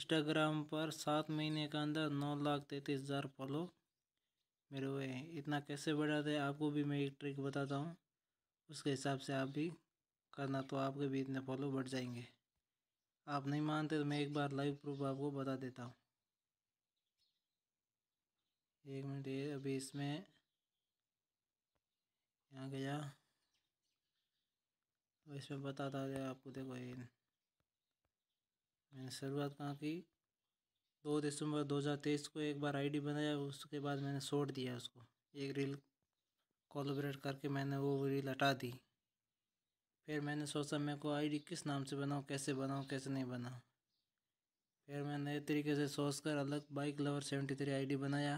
Instagram पर सात महीने के अंदर नौ लाख तैंतीस हज़ार फॉलो मेरे हुए हैं इतना कैसे बढ़ाते हैं आपको भी मैं एक ट्रिक बताता हूँ उसके हिसाब से आप भी करना तो आपके भी इतने फॉलो बढ़ जाएंगे आप नहीं मानते तो मैं एक बार लाइव प्रूफ आपको बता देता हूँ एक मिनट ये अभी इसमें यहाँ गया तो इसमें बताता गया आपको देखो ये मैंने शुरुआत कहाँ की दो दिसंबर 2023 को एक बार आईडी बनाया उसके बाद मैंने छोड़ दिया उसको एक रील कोलोबरेट करके मैंने वो रील हटा दी फिर मैंने सोचा मेरे को आईडी किस नाम से बनाऊँ कैसे बनाऊँ कैसे नहीं बनाऊँ फिर मैंने नए तरीके से सोच कर अलग bike lover seventy three I बनाया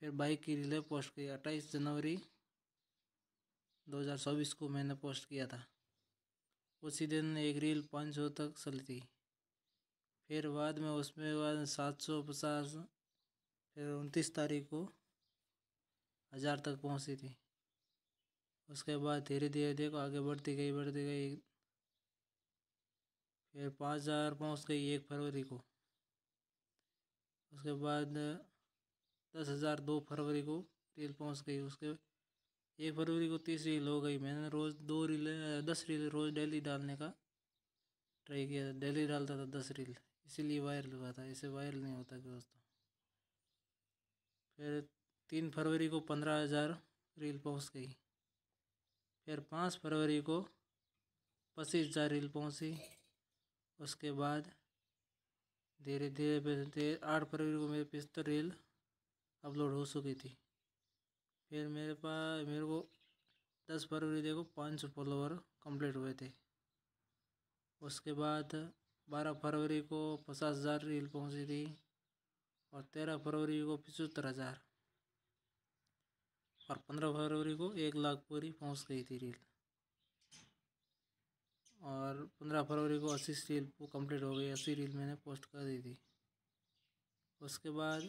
फिर बाइक की रिले पोस्ट की अट्ठाईस जनवरी 2024 को मैंने पोस्ट किया था उसी दिन एक रील पाँच सौ तक चली थी फिर बाद में उसमें बाद सात सौ पचास फिर उनतीस तारीख को हज़ार तक पहुंची थी उसके बाद धीरे धीरे देखो आगे बढ़ती गई बढ़ती गई फिर पाँच हज़ार पहुँच गई एक फरवरी को उसके बाद दस हज़ार दो फरवरी को रील पहुँच गई उसके एक फरवरी को तीस रील हो गई मैंने रोज़ दो रील दस रील रोज़ डेली डालने का ट्राई किया डेली डालता था दस रील इसीलिए वायरल हुआ था ऐसे वायरल नहीं होता दोस्तों फिर तीन फरवरी को पंद्रह हज़ार रील पहुंच गई फिर पाँच फरवरी को पच्चीस हज़ार रील पहुंची उसके बाद धीरे धीरे धीरे आठ फरवरी को मेरी पिस्तर रील अपलोड हो चुकी थी फिर मेरे पास मेरे को दस फरवरी देखो पाँच सौ फॉलोवर कंप्लीट हुए थे उसके बाद बारह फरवरी को पचास हज़ार रील पहुंची थी और तेरह फरवरी को पचहत्तर हज़ार और पंद्रह फरवरी को एक लाख पूरी पहुंच गई थी रील और पंद्रह फरवरी को अस्सी रील कंप्लीट हो गई अस्सी रील मैंने पोस्ट कर दी थी उसके बाद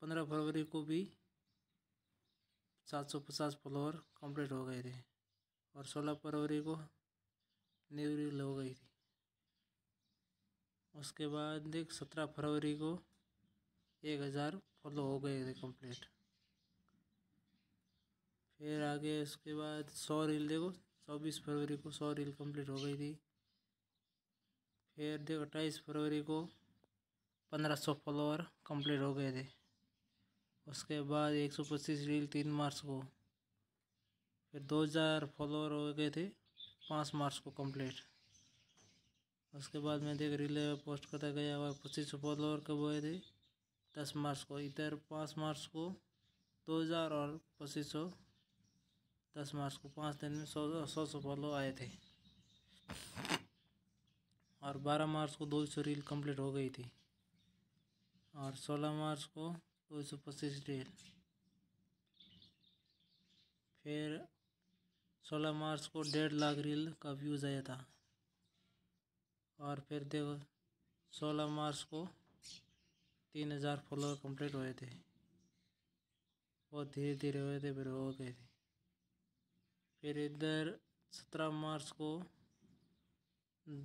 पंद्रह फरवरी को भी सात सौ पचास फॉलोअर कंप्लीट हो गए थे और सोलह फरवरी को न्यू रील हो गई थी उसके बाद देख सत्रह फरवरी को एक हज़ार फॉलो हो गए थे कंप्लीट फिर आगे उसके बाद सौ रील देखो चौबीस फरवरी को सौ रील कंप्लीट हो गई थी फिर देखो अट्ठाईस फरवरी को पंद्रह सौ फॉलोअर कंप्लीट हो गए थे उसके बाद एक सौ पच्चीस रील तीन मार्च को फिर दो हज़ार फॉलोअर हो गए थे पाँच मार्च को कंप्लीट उसके बाद में देख रिले पोस्ट करता गया और पच्चीस फॉलोअर कब हुए थे दस मार्च को इधर पाँच मार्च को दो हज़ार और पच्चीस सौ दस मार्च को पाँच दिन में सौ सौ सौ फॉलो आए थे और बारह मार्च को दो सौ रील कंप्लीट हो गई थी और सोलह मार्च को दो सौ पच्चीस रील फिर सोलह मार्च को डेढ़ लाख रील का व्यूज़ आया था और फिर देखो सोलह मार्च को तीन हज़ार फॉलोअर कंप्लीट हुए थे बहुत धीरे धीरे हुए थे फिर हो गए थे फिर इधर सत्रह मार्च को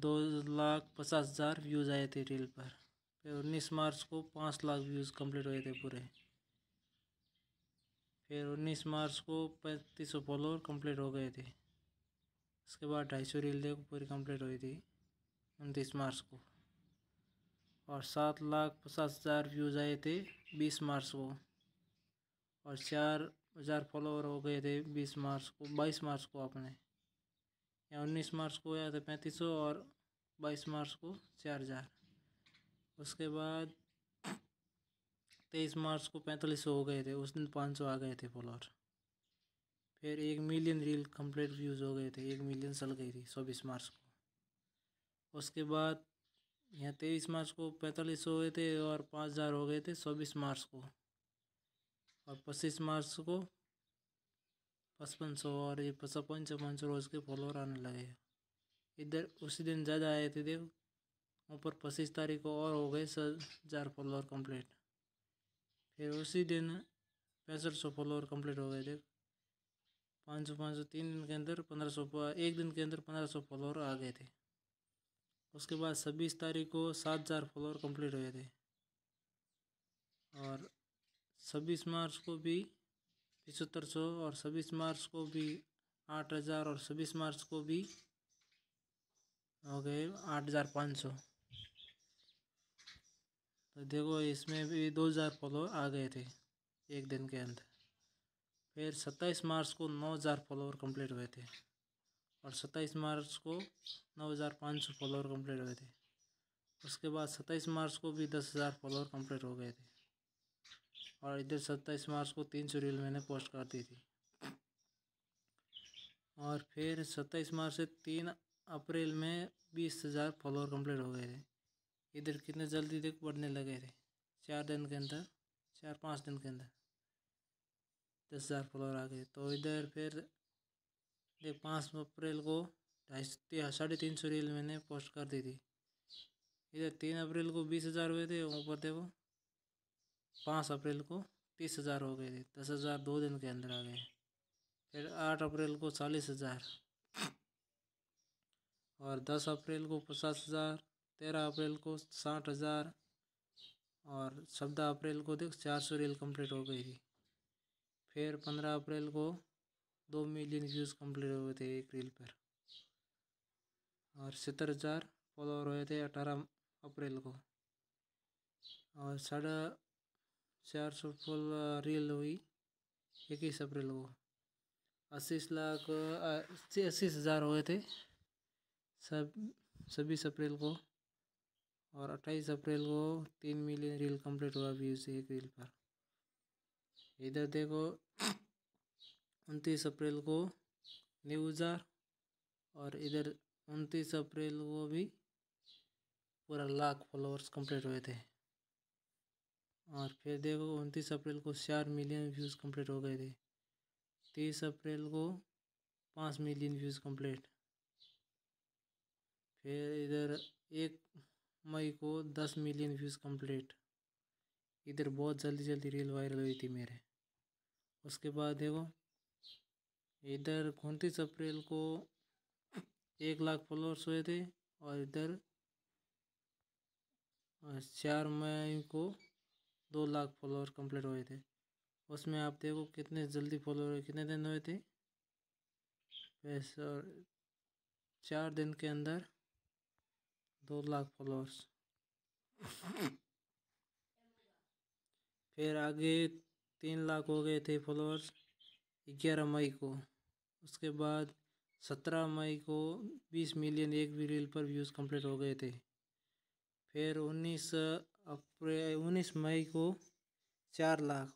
दो लाख पचास हज़ार व्यूज़ आए थे रील पर फिर उन्नीस मार्च को पाँच लाख व्यूज़ कंप्लीट हुए थे पूरे फिर उन्नीस मार्च को पैंतीस सौ फॉलोअर कंप्लीट हो गए थे उसके बाद ढाई सौ रील देखो पूरी कंप्लीट हुई थी उनतीस मार्च को और सात लाख पचास हज़ार व्यूज़ आए थे बीस मार्च को और चार हज़ार फॉलोअर हो गए थे बीस मार्च को बाईस मार्च को आपने या उन्नीस मार्च को आया था पैंतीस सौ और बाईस मार्च को चार हज़ार उसके बाद तेईस मार्च को पैंतालीस सौ हो गए थे उस दिन पाँच सौ आ गए थे फॉलोअर फिर एक मिलियन रील कंप्लीट व्यूज़ हो गए थे एक मिलियन चल गई थी चौबीस मार्च को उसके बाद यहाँ तेईस मार्च को पैंतालीस हो गए थे और पाँच हज़ार हो गए थे चौबीस मार्च को और पच्चीस मार्च को पचपन सौ और ये छप्पन छप्पन सौ रोज़ के फॉलोअर आने लगे इधर उसी दिन ज़्यादा आए थे देव ऊपर पच्चीस तारीख को और हो गए हज़ार फॉलोअर कंप्लीट फिर उसी दिन पैंसठ सौ फॉलोअर कंप्लीट हो गए देख पाँच सौ पाँच सौ तीन दिन के अंदर पंद्रह सौ एक दिन के अंदर पंद्रह सौ फॉलोअर आ गए थे उसके बाद छब्बीस तारीख को सात हज़ार फॉलोअर कंप्लीट हुए थे और छब्बीस मार्च को भी पचहत्तर सौ और छब्बीस मार्च को भी आठ हज़ार और छब्बीस मार्च को भी हो गए आठ हज़ार पाँच सौ तो देखो इसमें भी दो हज़ार फॉलोअर आ गए थे एक दिन के अंदर फिर सत्ताईस मार्च को नौ हज़ार फॉलोअर कंप्लीट हुए थे और सत्ताईस मार्च को नौ हज़ार पाँच सौ फॉलोअर कंप्लीट हुए थे उसके बाद सत्ताईस मार्च को भी दस हज़ार फॉलोअर कंप्लीट हो गए थे और इधर सत्ताईस मार्च को तीन सौ रील मैंने पोस्ट कर दी थी और फिर सत्ताईस मार्च से तीन अप्रैल में बीस हज़ार फॉलोअर कंप्लीट हो गए थे इधर कितने जल्दी देख बढ़ने लगे थे चार दिन के अंदर चार पाँच दिन के अंदर दस हज़ार फॉलोअर आ गए तो इधर फिर ये पाँच अप्रैल को ढाई साढ़े तीन सौ रील मैंने पोस्ट कर दी थी इधर तीन अप्रैल को बीस हज़ार हुए थे ऊपर देखो पाँच अप्रैल को तीस हज़ार हो गए थे दस हज़ार दो दिन के अंदर आ गए फिर आठ अप्रैल को चालीस हज़ार और दस अप्रैल को पचास हज़ार तेरह अप्रैल को साठ हज़ार और चौदह अप्रैल को देख चार सौ रील कंप्लीट हो गई थी फिर पंद्रह अप्रैल को दो मिलियन व्यूज़ कंप्लीट हुए थे एक रील पर और सत्तर हज़ार फॉलोअर हुए थे अठारह अप्रैल को और साढ़ा चार सौ फुल रील uh, हुई इक्कीस अप्रैल को uh, अस्सी लाख अस्सी अस्सी हज़ार हुए थे सब छब्बीस अप्रैल को और अट्ठाईस अप्रैल को तीन मिलियन रील कंप्लीट हुआ व्यूज़ एक रील पर इधर देखो उनतीस अप्रैल को न्यू बाज़ार और इधर उनतीस अप्रैल को भी पूरा लाख फॉलोअर्स कंप्लीट हुए थे और फिर देखो उनतीस अप्रैल को चार मिलियन व्यूज़ कंप्लीट हो गए थे तीस अप्रैल को पाँच मिलियन व्यूज़ कंप्लीट फिर इधर एक मई को दस मिलियन व्यूज़ कंप्लीट इधर बहुत जल्दी जल्दी रील वायरल हुई थी मेरे उसके बाद देखो इधर उनतीस अप्रैल को एक लाख फॉलोअर्स हुए थे और इधर चार मई को दो लाख फॉलोअर कंप्लीट हुए थे उसमें आप देखो कितने जल्दी फॉलोअर कितने दिन हुए थे और चार दिन के अंदर दो लाख फॉलोअर्स फिर आगे तीन लाख हो गए थे फॉलोअर्स ग्यारह मई को उसके बाद सत्रह मई को बीस मिलियन एक भी रील पर व्यूज़ कंप्लीट हो गए थे फिर उन्नीस अप्रैल उन्नीस मई को चार लाख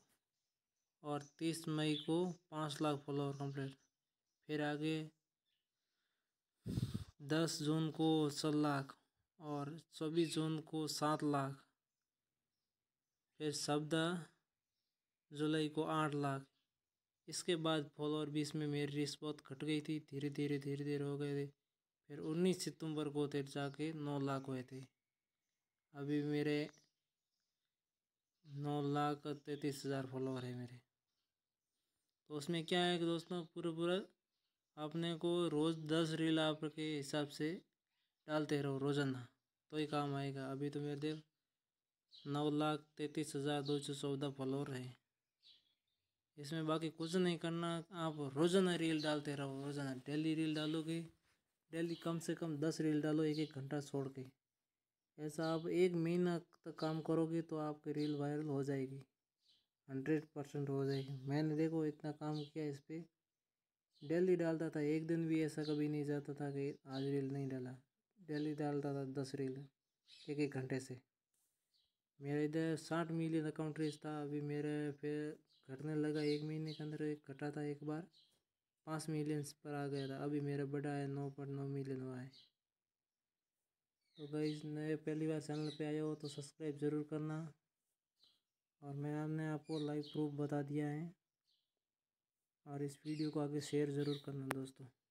और तीस मई को पाँच लाख फॉलोअर कंप्लीट फिर आगे दस जून को सौ लाख और चौबीस जून को सात लाख फिर शब्दा जुलाई को आठ लाख इसके बाद फॉलोअर भी इसमें मेरी रीस बहुत घट गई थी धीरे धीरे धीरे धीरे हो गए थे फिर उन्नीस सितंबर को थे जाके नौ लाख हुए थे अभी मेरे नौ लाख तैंतीस हज़ार फॉलोअर है मेरे तो उसमें क्या है कि दोस्तों पूरा पूरा अपने को रोज़ दस रील आपके हिसाब से डालते रहो रोज़ाना तो ही काम आएगा अभी तो मेरे देख नौ लाख तैंतीस हज़ार दो सौ चौदह फॉलोअर हैं इसमें बाकी कुछ नहीं करना आप रोज़ाना रील डालते रहो रोज़ाना डेली रील डालोगे डेली कम से कम दस रील डालो एक एक घंटा छोड़ के ऐसा आप एक महीना तक काम करोगे तो आपकी रील वायरल हो जाएगी हंड्रेड परसेंट हो जाएगी मैंने देखो इतना काम किया इस पर डेली डालता था एक दिन भी ऐसा कभी नहीं जाता था कि आज रील नहीं डाला डेली डालता था दस रील एक एक घंटे से मेरे इधर साठ मिलियन कंट्रीज था अभी मेरे फिर घटने लगा एक महीने के अंदर एक घटा था एक बार पाँच मिलियन पर आ गया था अभी मेरा बड़ा है नौ पॉइंट नौ मिलियन हुआ है तो गई नए पहली बार चैनल पे आए हो तो सब्सक्राइब ज़रूर करना और मैं आपने आपको लाइव प्रूफ बता दिया है और इस वीडियो को आगे शेयर ज़रूर करना दोस्तों